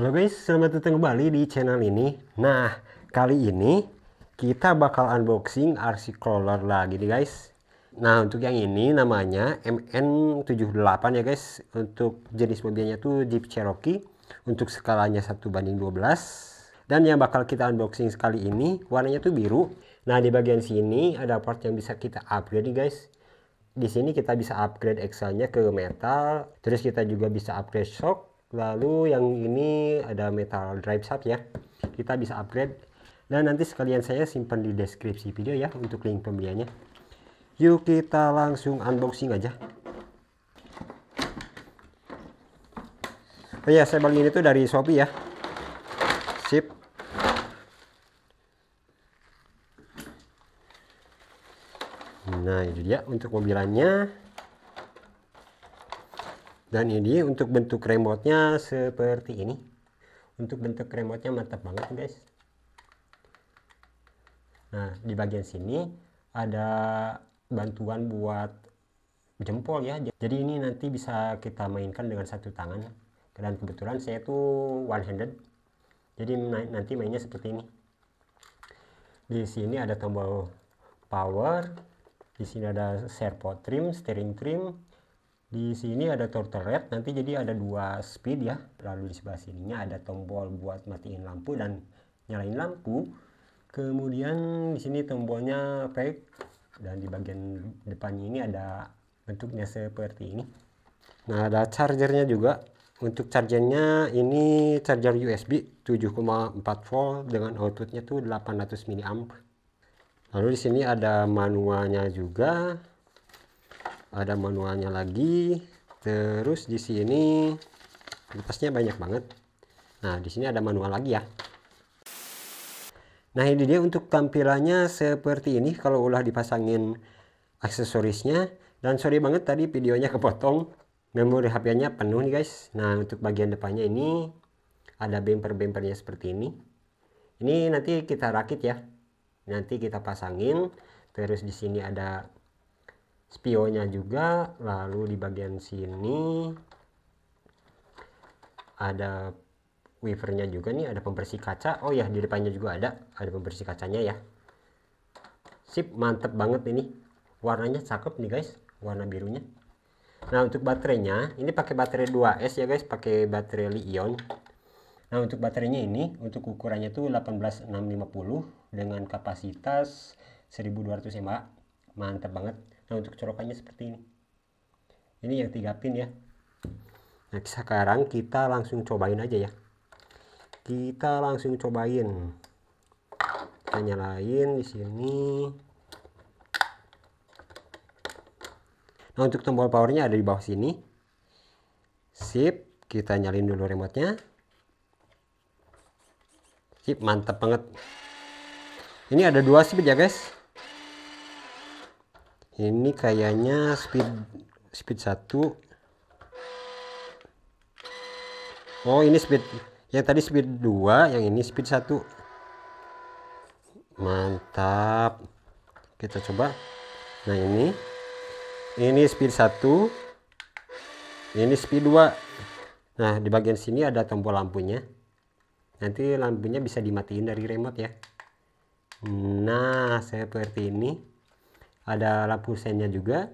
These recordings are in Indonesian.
Halo guys, selamat datang kembali di channel ini. Nah, kali ini kita bakal unboxing RC crawler lagi nih guys. Nah, untuk yang ini namanya MN78 ya guys. Untuk jenis mobilnya tuh Jeep Cherokee. Untuk skalanya 1 banding 12. Dan yang bakal kita unboxing sekali ini warnanya tuh biru. Nah, di bagian sini ada part yang bisa kita upgrade nih guys di sini kita bisa upgrade Excel-nya ke metal, terus kita juga bisa upgrade shock, lalu yang ini ada metal drive shaft ya kita bisa upgrade dan nanti sekalian saya simpan di deskripsi video ya untuk link pembeliannya yuk kita langsung unboxing aja oh ya saya beli ini tuh dari Shopee ya sip nah itu dia untuk mobilannya dan ini untuk bentuk remote-nya seperti ini untuk bentuk remote-nya mantap banget guys nah di bagian sini ada bantuan buat jempol ya jadi ini nanti bisa kita mainkan dengan satu tangan dan kebetulan saya tuh one handed jadi nanti mainnya seperti ini di sini ada tombol power di sini ada servo trim steering trim di sini ada turtle red nanti jadi ada dua speed ya. Lalu di sebelah sininya ada tombol buat matiin lampu dan nyalain lampu. Kemudian di sini tombolnya fake dan di bagian depannya ini ada bentuknya seperti ini. Nah, ada chargernya juga. Untuk chargernya ini charger USB 7,4 volt dengan outputnya tuh 800 mAh Lalu di sini ada manualnya juga ada manualnya lagi terus di sini lepasnya banyak banget nah di sini ada manual lagi ya nah ini dia untuk tampilannya seperti ini kalau ulah dipasangin aksesorisnya dan sorry banget tadi videonya kepotong memori HP-nya penuh nih guys nah untuk bagian depannya ini ada bumper-bumpernya seperti ini ini nanti kita rakit ya nanti kita pasangin terus di sini ada spionnya juga lalu di bagian sini ada wifernya juga nih ada pembersih kaca oh ya di depannya juga ada ada pembersih kacanya ya sip mantep banget ini warnanya cakep nih guys warna birunya nah untuk baterainya ini pakai baterai 2S ya guys pakai baterai li-ion nah untuk baterainya ini untuk ukurannya tuh 18650 dengan kapasitas 1200 mAh mantep banget nah untuk colokannya seperti ini ini yang tiga pin ya nah sekarang kita langsung cobain aja ya kita langsung cobain kita nyalain di sini nah untuk tombol powernya ada di bawah sini sip kita nyalin dulu remotenya sip mantap banget ini ada dua sip ya guys ini kayaknya speed speed 1 oh ini speed yang tadi speed 2 yang ini speed 1 mantap kita coba nah ini ini speed 1 ini speed 2 nah di bagian sini ada tombol lampunya nanti lampunya bisa dimatiin dari remote ya nah seperti ini ada lampu sennya juga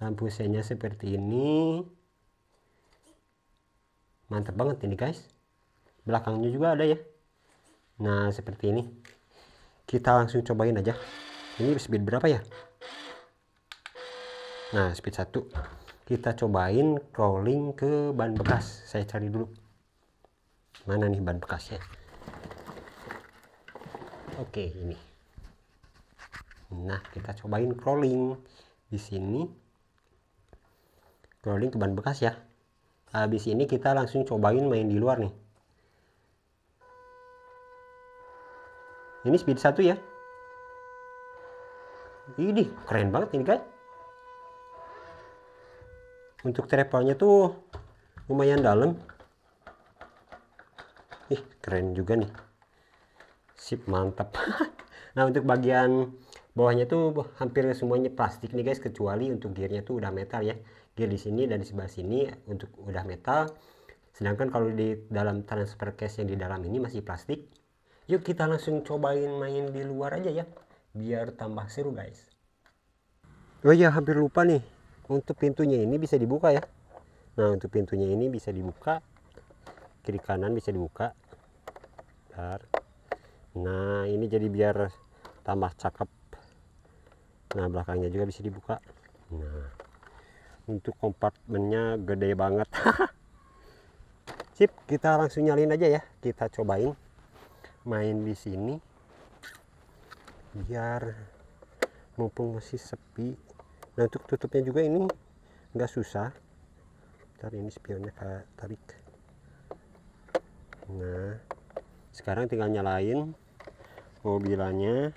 lampu sennya seperti ini mantap banget ini guys belakangnya juga ada ya nah seperti ini kita langsung cobain aja ini speed berapa ya nah speed 1 kita cobain crawling ke ban bekas saya cari dulu mana nih ban bekasnya oke ini Nah, kita cobain crawling di sini. Crawling ke ban bekas ya. Habis ini kita langsung cobain main di luar nih. Ini speed 1 ya. Ini keren banget ini guys. Untuk travelnya tuh lumayan dalam. Ih, keren juga nih. Sip, mantap. nah, untuk bagian bawahnya tuh hampir semuanya plastik nih guys kecuali untuk gearnya tuh udah metal ya gear di sini dan di sebelah sini untuk udah metal sedangkan kalau di dalam transfer case yang di dalam ini masih plastik yuk kita langsung cobain main di luar aja ya biar tambah seru guys oh ya hampir lupa nih untuk pintunya ini bisa dibuka ya nah untuk pintunya ini bisa dibuka kiri kanan bisa dibuka Bentar. nah ini jadi biar tambah cakep nah belakangnya juga bisa dibuka nah untuk kompartemennya gede banget sip kita langsung nyalin aja ya kita cobain main di sini biar mumpung masih sepi nah untuk tutupnya juga ini nggak susah ntar ini spionnya tarik nah sekarang tinggal nyalain mobilannya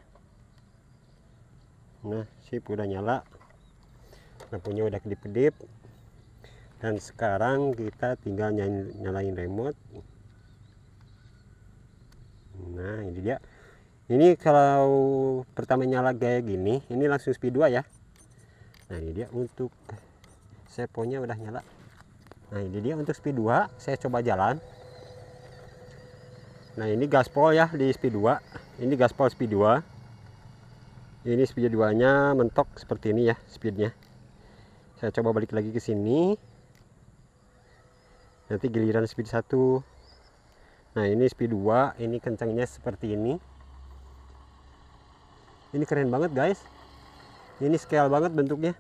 nah sip udah nyala lampunya udah kedip-kedip dan sekarang kita tinggal nyalain remote nah ini dia ini kalau pertama nyala kayak gini ini langsung speed 2 ya nah ini dia untuk seponya udah nyala nah ini dia untuk speed 2 saya coba jalan nah ini gaspol ya di speed 2 ini gaspol speed 2 ini speed nya mentok seperti ini ya speednya saya coba balik lagi ke sini nanti giliran speed satu. nah ini speed 2 ini kencangnya seperti ini ini keren banget guys ini scale banget bentuknya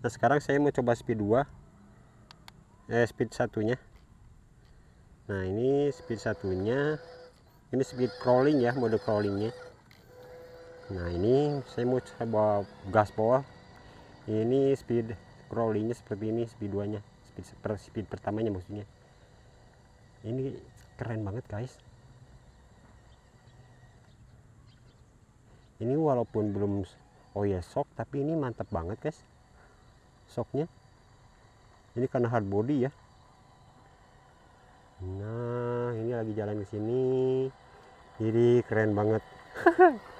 nah sekarang saya mau coba speed 2 eh speed satunya nah ini speed satunya ini speed crawling ya mode crawlingnya nah ini saya mau coba gas bawah ini speed crawlingnya seperti ini speed duanya speed, per, speed pertamanya maksudnya ini keren banget guys ini walaupun belum oh ya shock tapi ini mantap banget guys shocknya ini karena hard body ya nah ini lagi jalan ke sini jadi keren banget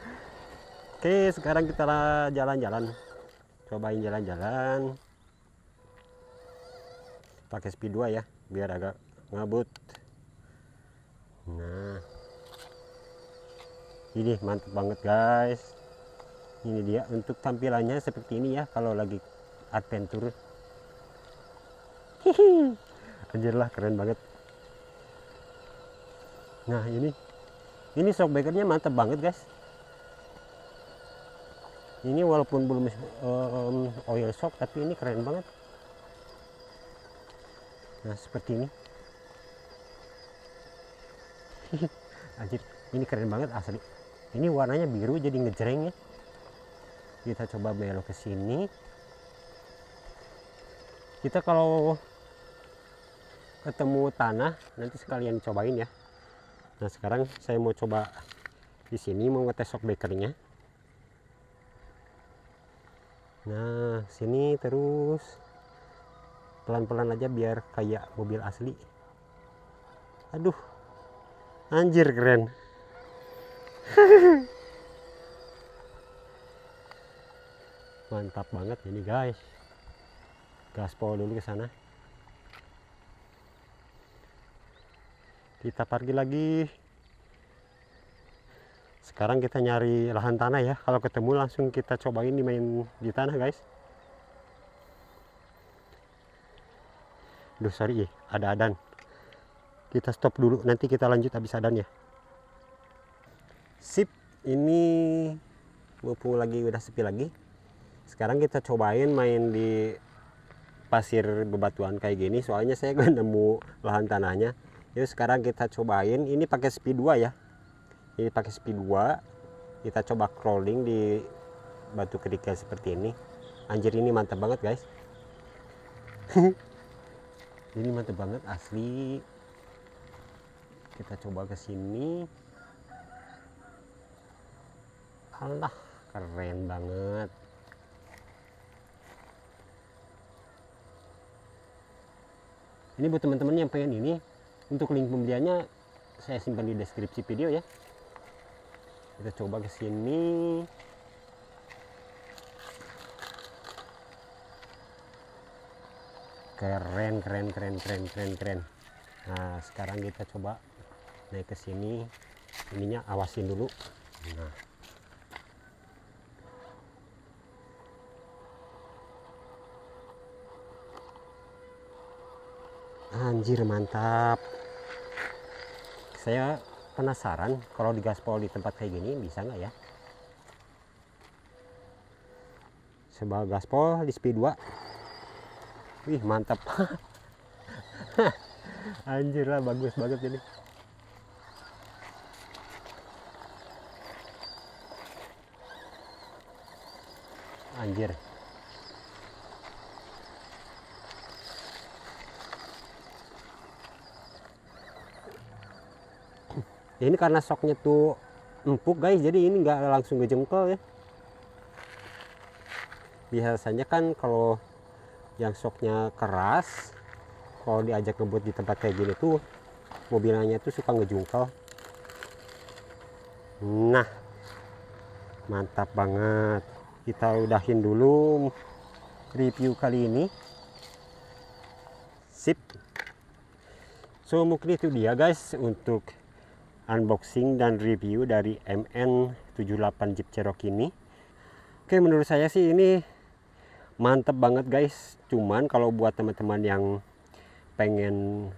Oke, sekarang kita jalan-jalan. Cobain jalan-jalan. Pakai speed 2 ya, biar agak ngabut. Nah. Ini mantap banget, guys. Ini dia untuk tampilannya seperti ini ya kalau lagi adventure. Anjir lah keren banget. Nah, ini ini shockbackernya mantap banget, guys ini walaupun belum um, oil shock tapi ini keren banget nah seperti ini anjir ini keren banget asli ini warnanya biru jadi ngejreng ya kita coba belok ke sini kita kalau ketemu tanah nanti sekalian cobain ya nah sekarang saya mau coba di sini mau ngetes shockbreaker-nya nah sini terus pelan-pelan aja biar kayak mobil asli aduh anjir keren mantap banget ini guys gaspol dulu ke sana kita pergi lagi sekarang kita nyari lahan tanah ya kalau ketemu langsung kita cobain dimain di tanah guys Duh sorry eh, ada adan. Kita stop dulu, nanti kita lanjut habis adannya. Sip, ini mumpung lagi udah sepi lagi. Sekarang kita cobain main di pasir bebatuan kayak gini. Soalnya saya gak nemu lahan tanahnya. Yuk sekarang kita cobain, ini pakai speed 2 ya jadi pakai speed 2 kita coba crawling di batu kerikil seperti ini anjir ini mantap banget guys ini mantap banget asli kita coba ke sini Allah keren banget ini buat teman-teman yang pengen ini untuk link pembeliannya saya simpan di deskripsi video ya kita coba ke sini keren keren keren keren keren keren nah sekarang kita coba naik ke sini ininya awasin dulu nah anjir mantap saya penasaran kalau digaspol di tempat kayak gini bisa nggak ya Coba gaspol di speed 2 wih mantap anjir lah bagus banget ini anjir ya ini karena soknya tuh empuk guys jadi ini nggak langsung ke ya biasanya kan kalau yang soknya keras kalau diajak ngebut di tempat kayak gini tuh mobilnya tuh suka ngejungkel nah mantap banget kita udahin dulu review kali ini sip so mungkin itu dia guys untuk unboxing dan review dari MN78 Jeep Cherokee ini. Oke, menurut saya sih ini mantep banget guys. Cuman kalau buat teman-teman yang pengen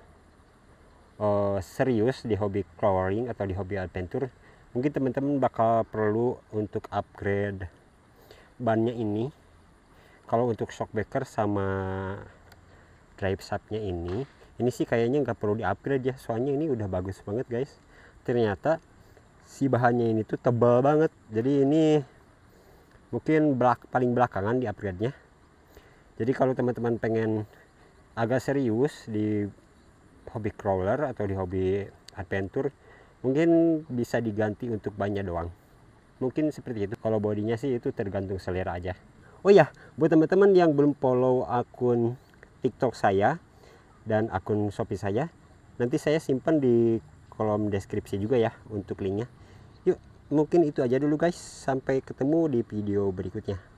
uh, serius di hobi crawling atau di hobi adventure, mungkin teman-teman bakal perlu untuk upgrade bannya ini. Kalau untuk shockbreaker sama drive shaftnya ini, ini sih kayaknya nggak perlu di upgrade ya soalnya ini udah bagus banget guys ternyata si bahannya ini tuh tebal banget jadi ini mungkin belak paling belakangan di upgrade nya jadi kalau teman-teman pengen agak serius di hobi crawler atau di hobi adventure mungkin bisa diganti untuk banyak doang mungkin seperti itu kalau bodinya sih itu tergantung selera aja oh ya buat teman-teman yang belum follow akun tiktok saya dan akun shopee saya nanti saya simpan di kolom deskripsi juga ya untuk linknya. Yuk, mungkin itu aja dulu guys. Sampai ketemu di video berikutnya.